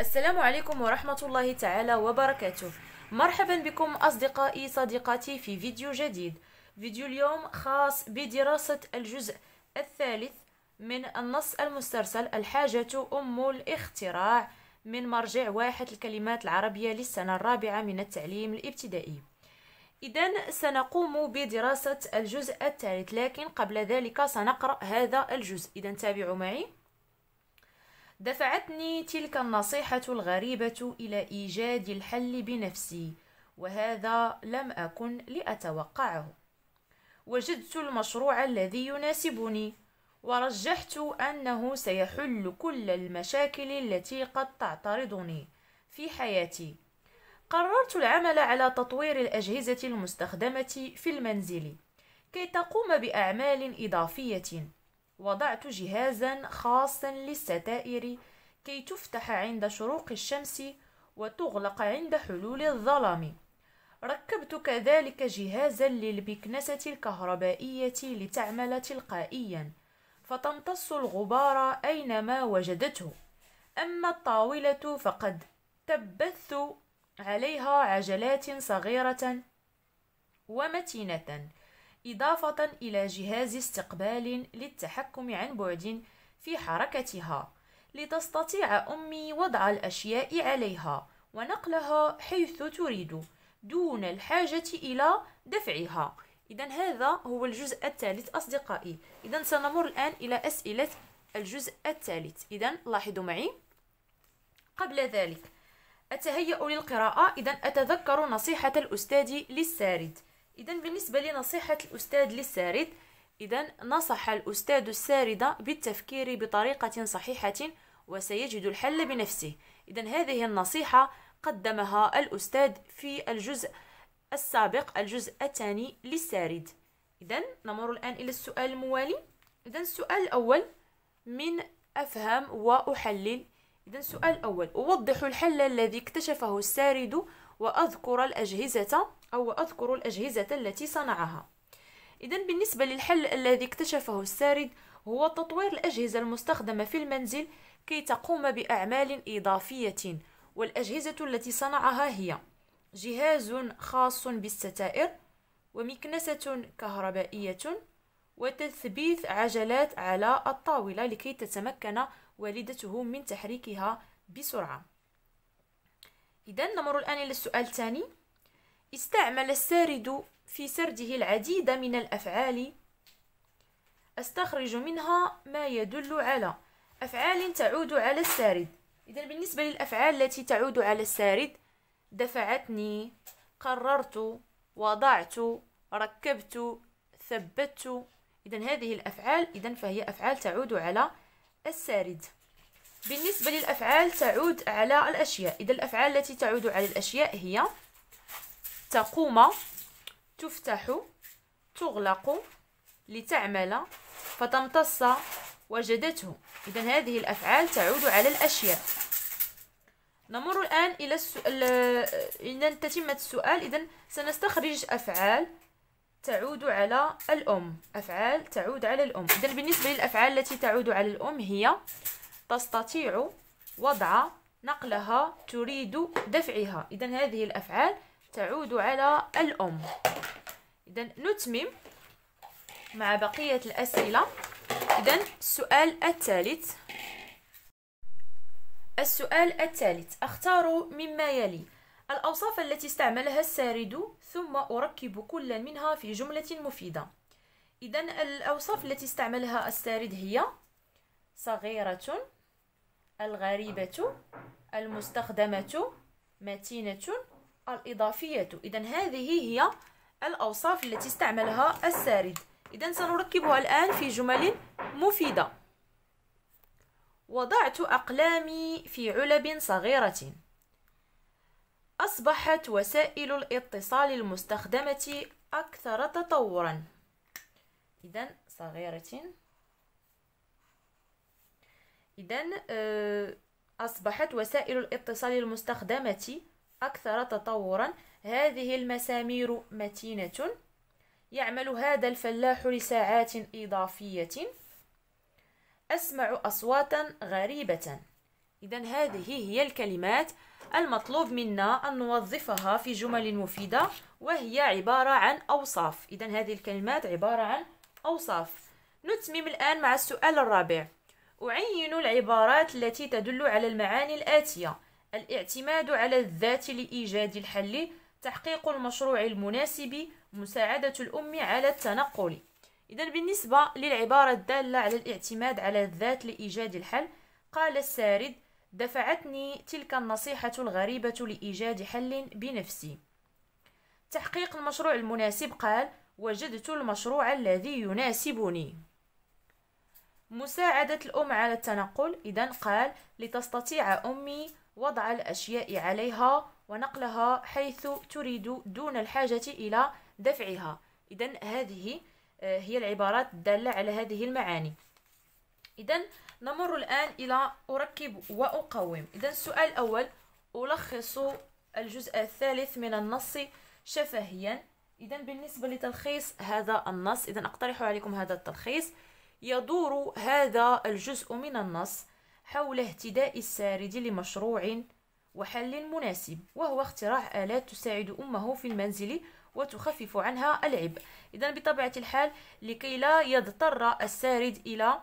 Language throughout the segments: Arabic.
السلام عليكم ورحمة الله تعالى وبركاته مرحبا بكم أصدقائي صديقاتي في فيديو جديد فيديو اليوم خاص بدراسة الجزء الثالث من النص المسترسل الحاجة أم الاختراع من مرجع واحد الكلمات العربية للسنة الرابعة من التعليم الابتدائي إذا سنقوم بدراسة الجزء الثالث لكن قبل ذلك سنقرأ هذا الجزء إذا تابعوا معي دفعتني تلك النصيحة الغريبة إلى إيجاد الحل بنفسي وهذا لم أكن لأتوقعه وجدت المشروع الذي يناسبني ورجحت أنه سيحل كل المشاكل التي قد تعترضني في حياتي قررت العمل على تطوير الأجهزة المستخدمة في المنزل كي تقوم بأعمال إضافية وضعت جهازا خاصا للستائر كي تفتح عند شروق الشمس وتغلق عند حلول الظلام ركبت كذلك جهازا للمكنسة الكهربائية لتعمل تلقائيا فتمتص الغبار أينما وجدته أما الطاولة فقد تبث عليها عجلات صغيرة ومتينة إضافة إلى جهاز استقبال للتحكم عن بعد في حركتها لتستطيع أمي وضع الأشياء عليها ونقلها حيث تريد دون الحاجة إلى دفعها إذا هذا هو الجزء الثالث أصدقائي إذا سنمر الآن إلى أسئلة الجزء الثالث إذا لاحظوا معي قبل ذلك أتهيأ للقراءة إذا أتذكر نصيحة الأستاذ للسارد اذا بالنسبه لنصيحه الاستاذ للسارد اذا نصح الاستاذ السارد بالتفكير بطريقه صحيحه وسيجد الحل بنفسه اذا هذه النصيحه قدمها الاستاذ في الجزء السابق الجزء الثاني للسارد اذا نمر الان الى السؤال الموالي اذا السؤال الاول من افهم واحلل اذا السؤال الاول اوضح الحل الذي اكتشفه السارد واذكر الاجهزه أو أذكر الأجهزة التي صنعها إذا بالنسبة للحل الذي اكتشفه السارد هو تطوير الأجهزة المستخدمة في المنزل كي تقوم بأعمال إضافية والأجهزة التي صنعها هي جهاز خاص بالستائر ومكنسة كهربائية وتثبيت عجلات على الطاولة لكي تتمكن والدته من تحريكها بسرعة إذا نمر الآن إلى السؤال الثاني استعمل السارد في سرده العديد من الأفعال أستخرج منها ما يدل على أفعال تعود على السارد إذا بالنسبة للأفعال التي تعود على السارد دفعتني قررت وضعت ركبت ثبت إذا هذه الأفعال إذا فهي أفعال تعود على السارد بالنسبة للأفعال تعود على الأشياء إذا الأفعال التي تعود على الأشياء هي تقوم تفتح تغلق لتعمل فتمتص وجدته إذا هذه الأفعال تعود على الأشياء نمر الآن إلى السؤال إذا تتمة السؤال إذا سنستخرج أفعال تعود على الأم أفعال تعود على الأم إذا بالنسبة للأفعال التي تعود على الأم هي تستطيع وضع نقلها تريد دفعها إذا هذه الأفعال تعود على الأم إذا نتمم مع بقية الأسئلة إذا السؤال الثالث السؤال الثالث أختار مما يلي الأوصاف التي استعملها السارد ثم أركب كل منها في جملة مفيدة إذا الأوصاف التي استعملها السارد هي صغيرة الغريبة المستخدمة متينة الإضافية إذا هذه هي الأوصاف التي استعملها السارد إذا سنركبها الآن في جمل مفيدة وضعت أقلامي في علب صغيرة أصبحت وسائل الاتصال المستخدمة أكثر تطورا إذا صغيرة إذا آه، أصبحت وسائل الاتصال المستخدمة أكثر تطورا هذه المسامير متينة يعمل هذا الفلاح لساعات إضافية أسمع أصواتا غريبة إذا هذه هي الكلمات المطلوب منا أن نوظفها في جمل مفيدة وهي عبارة عن أوصاف إذا هذه الكلمات عبارة عن أوصاف نتمم الآن مع السؤال الرابع أعين العبارات التي تدل على المعاني الآتية الاعتماد على الذات لإيجاد الحل تحقيق المشروع المناسب مساعدة الأم على التنقل إذا بالنسبة للعبارة الدالة على الاعتماد على الذات لإيجاد الحل قال السارد دفعتني تلك النصيحة الغريبة لإيجاد حل بنفسي تحقيق المشروع المناسب قال وجدت المشروع الذي يناسبني مساعدة الأم على التنقل إذا قال لتستطيع أمي وضع الأشياء عليها ونقلها حيث تريد دون الحاجة إلى دفعها إذا هذه آه، هي العبارات الدالة على هذه المعاني إذا نمر الآن إلى أركب وأقوم إذا السؤال الأول ألخص الجزء الثالث من النص شفهيا إذا بالنسبة لتلخيص هذا النص إذا أقترح عليكم هذا التلخيص يدور هذا الجزء من النص حول اهتداء السارد لمشروع وحل مناسب وهو اختراع آلات تساعد أمه في المنزل وتخفف عنها العبء إذا بطبيعة الحال لكي لا يضطر السارد إلى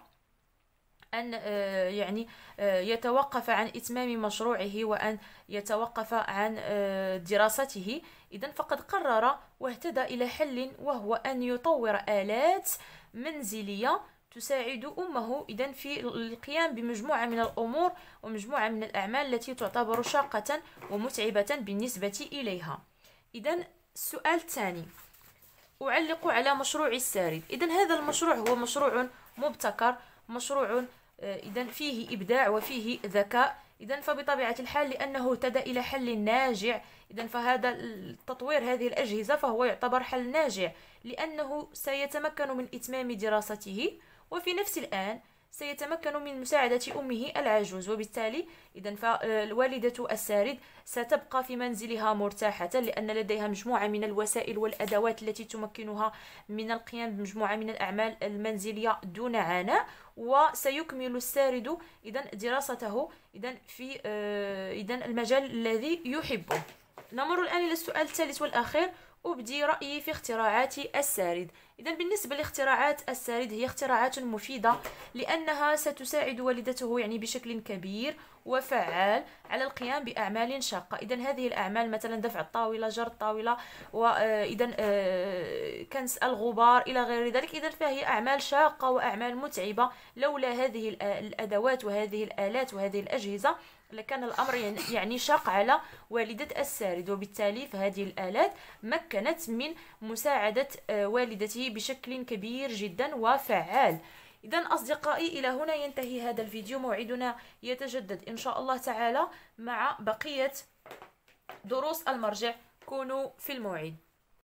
أن آه، يعني آه، يتوقف عن إتمام مشروعه وأن يتوقف عن آه، دراسته إذا فقد قرر واهتدى إلى حل وهو أن يطور آلات منزلية تساعد أمه إذا في القيام بمجموعة من الأمور ومجموعة من الأعمال التي تعتبر شاقة ومتعبة بالنسبة إليها إذا السؤال الثاني أعلق على مشروع السارد إذا هذا المشروع هو مشروع مبتكر مشروع آه، إذا فيه إبداع وفيه ذكاء إذا فبطبيعة الحال لأنه اهتدى إلى حل ناجع إذا فهذا التطوير هذه الأجهزة فهو يعتبر حل ناجع لأنه سيتمكن من إتمام دراسته وفي نفس الآن سيتمكن من مساعدة أمه العجوز وبالتالي إذا فالوالدة السارد ستبقى في منزلها مرتاحة لأن لديها مجموعة من الوسائل والأدوات التي تمكنها من القيام بمجموعة من الأعمال المنزلية دون عناء وسيكمل السارد إذا دراسته إذا في آه، إذا المجال الذي يحبه نمر الآن إلى السؤال الثالث والأخير أبدي رأيي في اختراعات السارد إذا بالنسبة لاختراعات السارد هي اختراعات مفيدة لأنها ستساعد والدته يعني بشكل كبير وفعال على القيام بأعمال شاقة إذا هذه الأعمال مثلا دفع الطاولة جر الطاولة وإذا آه، آه، كنس الغبار إلى غير ذلك إذا فهي أعمال شاقة وأعمال متعبة لولا هذه الأدوات وهذه الآلات وهذه الأجهزة لكان الأمر يعني شاق على والدة السارد وبالتالي فهذه الآلات مكنت من مساعدة آه، والدته بشكل كبير جدا وفعال إذا أصدقائي إلى هنا ينتهي هذا الفيديو موعدنا يتجدد إن شاء الله تعالى مع بقية دروس المرجع كونوا في الموعد